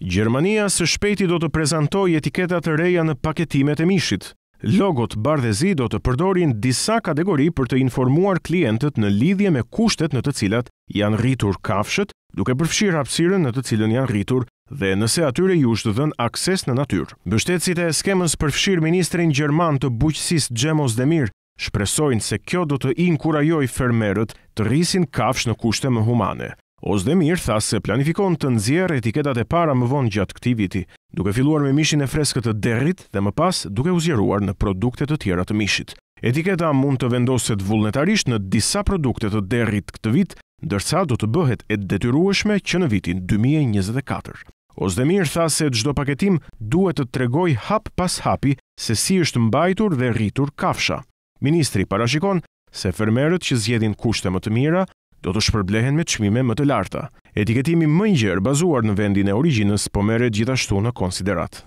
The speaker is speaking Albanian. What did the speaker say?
Gjermania së shpeti do të prezentoj etiketat të reja në paketimet e mishit. Logot bardhezi do të përdorin disa kategori për të informuar klientët në lidhje me kushtet në të cilat janë rritur kafshët, duke përfshirë hapsiren në të cilën janë rritur dhe nëse atyre ju është dhënë akses në natyr. Bështetësit e skemës përfshirë Ministrin Gjerman të buqësis Gjemos Demir shpresojnë se kjo do të inkurajoj fermerët të rrisin kafsh në kushte më humane. Ozdemir tha se planifikon të nxjerrë etiketat e para më vonë gjatë këtij viti, duke filluar me mishin e freskët të derrit dhe më pas duke u në produkte të tjera të mishit. Etiketa mund të vendoset vullnetarisht në disa produkte të derrit këtë vit, ndërsa do të bëhet e detyrueshme që në vitin 2024. Ozdemir tha se çdo paketim duhet të tregoj hap pas hapi se si është mbajtur dhe rritur kafsha. Ministri parashikon se fermerët që zgjedhin kushte më të mira do të shpërblehen me çmime më të larta. Etiketimi më i gjerë bazuar në vendin e origjinës po merret gjithashtu në konsiderat.